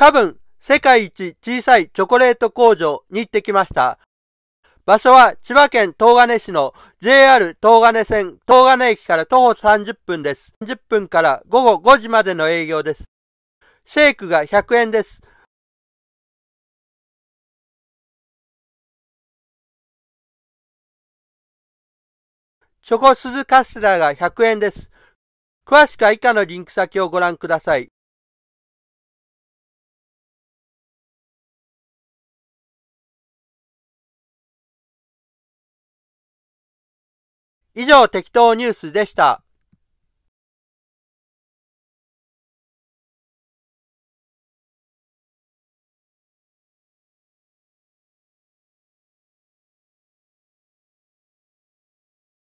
多分、世界一小さいチョコレート工場に行ってきました。場所は千葉県東金市の JR 東金線東金駅から徒歩30分です。30分から午後5時までの営業です。シェイクが100円です。チョコ鈴カステラが100円です。詳しくは以下のリンク先をご覧ください。以上、適当ニュースでした。